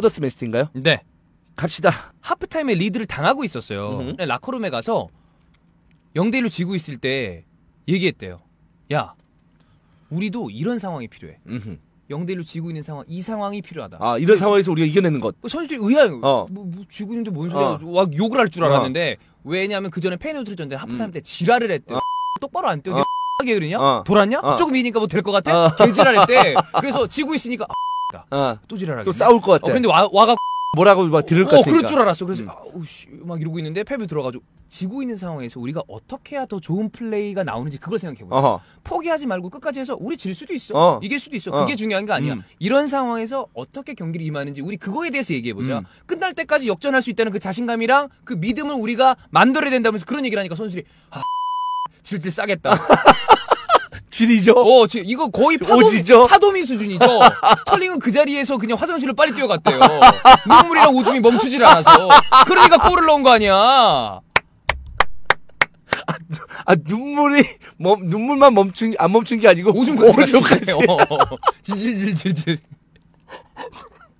퍼더스 메스틴가요? 네. 갑시다. 하프타임에 리드를 당하고 있었어요. 네, 라커룸에 가서 0대1로 지고 있을 때 얘기했대요. 야, 우리도 이런 상황이 필요해. 음 0대1로 지고 있는 상황, 이 상황이 필요하다. 아, 이런 상황에서 우리가 이겨내는 것. 그 선수들이 의아해요. 어. 뭐, 뭐, 뭐, 지고 있는데 뭔 소리야. 어. 막 욕을 할줄 어. 알았는데, 어. 왜냐하면 그 전에 페이노트를 줬는데 하프타임 음. 때 지랄을 했대. 어. 똑바로 안 뛰어. 어. 게으르냐? 어. 돌았냐? 어. 조금 이니까 뭐 될 것 같아? 개지랄 했대. 그래서 지고 있으니까 어. 또 지랄하게. 또 싸울 것 같아. 어, 근데 와, 와가 뭐라고 막 들을 것같으 어, 그럴 줄 알았어. 그래서 음. 아우씨 막 이러고 있는데 패브 들어가지고 지고 있는 상황에서 우리가 어떻게 해야 더 좋은 플레이가 나오는지 그걸 생각해 보자. 포기하지 말고 끝까지 해서 우리 질 수도 있어. 어. 이길 수도 있어. 어. 그게 중요한 게 아니야. 음. 이런 상황에서 어떻게 경기를 임하는지 우리 그거에 대해서 얘기해 보자. 음. 끝날 때까지 역전할 수 있다는 그 자신감이랑 그 믿음을 우리가 만들어야 된다면서 그런 얘기를 하니까 선수들이 아, 질질 싸겠다. 질이죠. 어, 지금 이거 거의 파도미, 죠 파도미 수준이죠. 스털링은 그 자리에서 그냥 화장실로 빨리 뛰어갔대요. 눈물이랑 오줌이 멈추질 않아서. 그러니까 골을 넣은 거 아니야. 아, 누, 아, 눈물이 멈 눈물만 멈춘 안 멈춘 게 아니고 오줌까지 질질질질질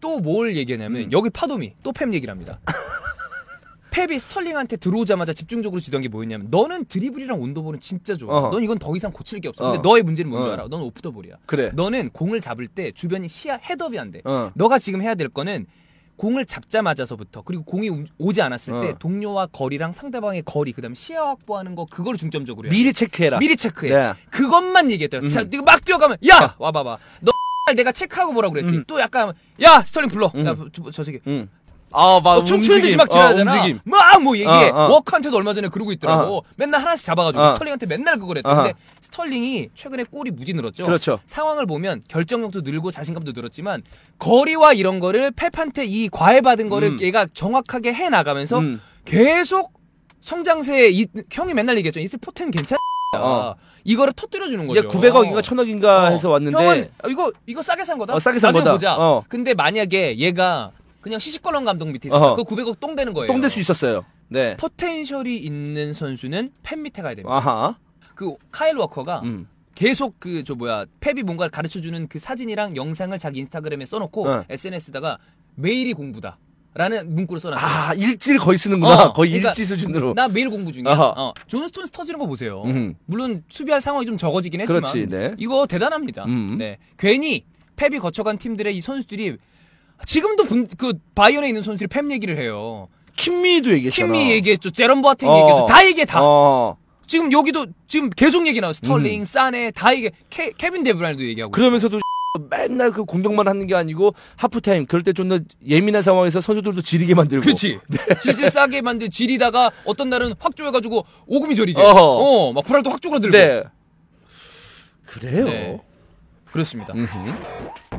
또뭘 얘기하냐면 음. 여기 파도미 또 팸 얘기를 니다 펩이 스털링한테 들어오자마자 집중적으로 지던 게 뭐였냐면 너는 드리블이랑 온도볼은 진짜 좋아. 어넌 이건 더 이상 고칠 게 없어. 근데 어. 너의 문제는 뭔지 어 알아? 넌 오프더볼이야. 그래. 너는 공을 잡을 때 주변이 시야 헤드업이 안 돼. 어. 너가 지금 해야 될 거는 공을 잡자마자서부터 그리고 공이 오지 않았을 때 어. 동료와 거리랑 상대방의 거리 그다음에 시야 확보하는 거 그걸 중점적으로 해. 미리 체크해라. 미리 체크해. 네. 그것만 얘기했대요. 음. 자, 네가 막 뛰어가면 야, 와봐 봐. 너 내가 체크하고 뭐라 그랬지. 음. 또 약간 야 스털링 불러. 음. 야저 새끼. 음. 아, 막 어, 춤추듯이 막 지나잖아. 어, 막뭐 얘기해. 어, 어. 워크한테도 얼마 전에 그러고 있더라고. 어. 맨날 하나씩 잡아가지고 어. 스털링한테 맨날 그걸 했던데 어. 스털링이 최근에 골이 무지 늘었죠. 그렇죠. 상황을 보면 결정력도 늘고 자신감도 늘었지만 거리와 이런 거를 펩한테 이 과외받은 거를 음. 얘가 정확하게 해 나가면서 음. 계속 성장세에 이, 형이 맨날 얘기했죠. 이 스포텐 괜찮. 어. 이거를 터뜨려 주는 거죠. 900억인가 1000억인가 어. 해서 어. 왔는데 형은 이거 이거 싸게 산 거다. 어, 싸게 산 거다. 보자. 근데 만약에 얘가 그냥 시시껄렁 감독 밑에 있어요. 그 900억 똥 되는 거예요. 똥 될 수 있었어요. 네. 포텐셜이 있는 선수는 팬 밑에 가야 됩니다. 아하. 그 카일 워커가 음. 계속 그 저 뭐야 펩이 뭔가를 가르쳐 주는 그 사진이랑 영상을 자기 인스타그램에 써놓고 네. SNS에다가 매일이 공부다. 라는 문구를 써놨어요. 아, 일지를 거의 쓰는구나. 어, 거의 그러니까 일지 수준으로. 나 매일 공부 중이야. 어, 존스톤스 터지는 거 보세요. 음. 물론 수비할 상황이 좀 적어지긴 했지만 그렇지, 네. 이거 대단합니다. 음. 네. 괜히 펩이 거쳐간 팀들의 이 선수들이 지금도 분, 그 바이언에 있는 선수들이 팸 얘기를 해요. 킴미도 얘기했잖아. 킴미 얘기했죠. 제런 버팅 어. 얘기했죠. 다 얘기해 다. 어. 지금 여기도 지금 계속 얘기 나와. 스털링, 음. 사네 다 얘기. 캐, 케빈 데브라이도 얘기하고. 그러면서도 맨날 그 공격만 하는 게 아니고 하프타임 그럴 때 좀 더 예민한 상황에서 선수들도 지리게 만들고 그렇지 네. 질질 싸게 만들 지리다가 어떤 날은 확 조여가지고 오금이 저리게 어막 어, 불알도 확 쪼그라들고 네. 그래요 네. 그렇습니다 음흠.